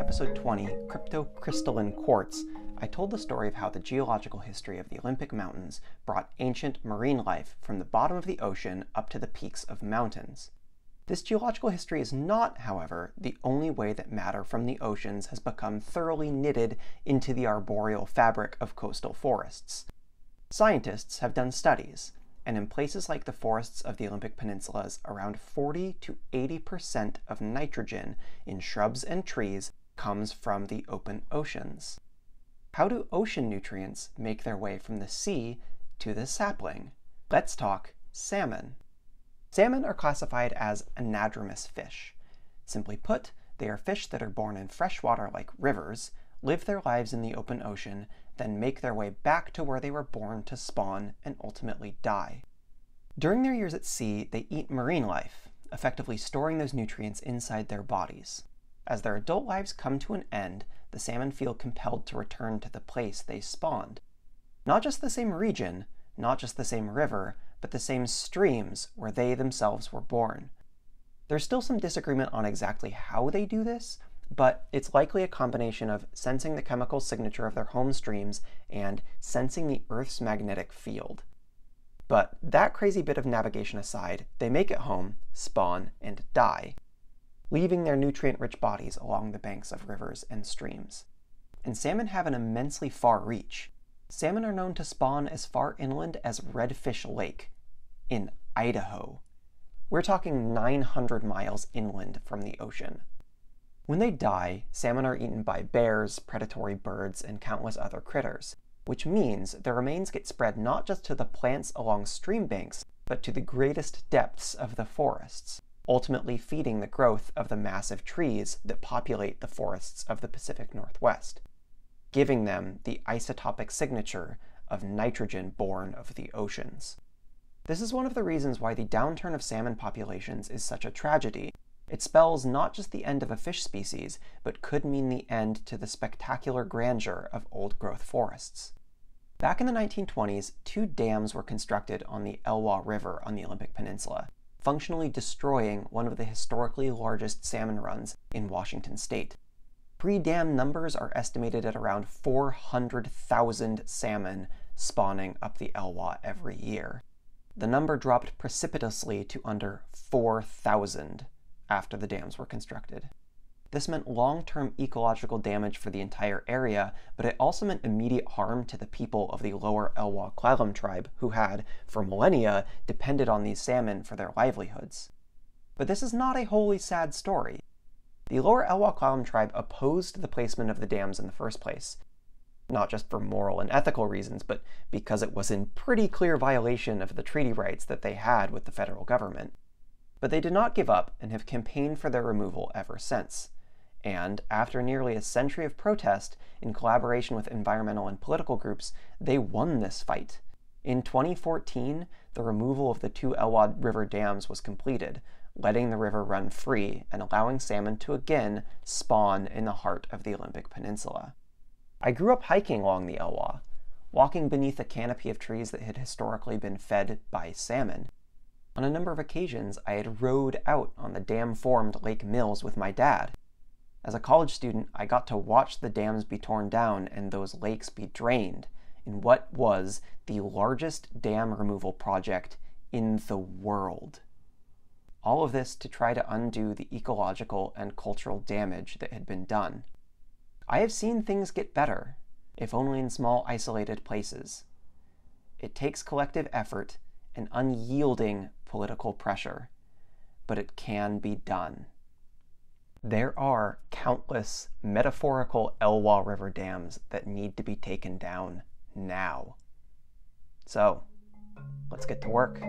episode 20, Crypto Crystalline Quartz, I told the story of how the geological history of the Olympic Mountains brought ancient marine life from the bottom of the ocean up to the peaks of mountains. This geological history is not, however, the only way that matter from the oceans has become thoroughly knitted into the arboreal fabric of coastal forests. Scientists have done studies, and in places like the forests of the Olympic peninsulas, around 40 to 80 percent of nitrogen in shrubs and trees comes from the open oceans. How do ocean nutrients make their way from the sea to the sapling? Let's talk salmon. Salmon are classified as anadromous fish. Simply put, they are fish that are born in freshwater like rivers, live their lives in the open ocean, then make their way back to where they were born to spawn and ultimately die. During their years at sea, they eat marine life, effectively storing those nutrients inside their bodies. As their adult lives come to an end, the salmon feel compelled to return to the place they spawned. Not just the same region, not just the same river, but the same streams where they themselves were born. There's still some disagreement on exactly how they do this, but it's likely a combination of sensing the chemical signature of their home streams and sensing the Earth's magnetic field. But that crazy bit of navigation aside, they make it home, spawn, and die leaving their nutrient-rich bodies along the banks of rivers and streams. And salmon have an immensely far reach. Salmon are known to spawn as far inland as Redfish Lake in Idaho. We're talking 900 miles inland from the ocean. When they die, salmon are eaten by bears, predatory birds, and countless other critters, which means their remains get spread not just to the plants along stream banks, but to the greatest depths of the forests ultimately feeding the growth of the massive trees that populate the forests of the Pacific Northwest, giving them the isotopic signature of nitrogen born of the oceans. This is one of the reasons why the downturn of salmon populations is such a tragedy. It spells not just the end of a fish species, but could mean the end to the spectacular grandeur of old-growth forests. Back in the 1920s, two dams were constructed on the Elwha River on the Olympic Peninsula functionally destroying one of the historically largest salmon runs in Washington state. Pre-dam numbers are estimated at around 400,000 salmon spawning up the Elwha every year. The number dropped precipitously to under 4,000 after the dams were constructed. This meant long-term ecological damage for the entire area, but it also meant immediate harm to the people of the lower Elwha Klallam tribe, who had, for millennia, depended on these salmon for their livelihoods. But this is not a wholly sad story. The lower Elwha Klallam tribe opposed the placement of the dams in the first place, not just for moral and ethical reasons, but because it was in pretty clear violation of the treaty rights that they had with the federal government. But they did not give up and have campaigned for their removal ever since. And after nearly a century of protest, in collaboration with environmental and political groups, they won this fight. In 2014, the removal of the two Elwad River dams was completed, letting the river run free and allowing salmon to again spawn in the heart of the Olympic Peninsula. I grew up hiking along the Elwha, walking beneath a canopy of trees that had historically been fed by salmon. On a number of occasions, I had rowed out on the dam formed Lake Mills with my dad, as a college student, I got to watch the dams be torn down and those lakes be drained in what was the largest dam removal project in the world. All of this to try to undo the ecological and cultural damage that had been done. I have seen things get better, if only in small isolated places. It takes collective effort and unyielding political pressure, but it can be done. There are countless metaphorical Elwha River dams that need to be taken down now. So, let's get to work.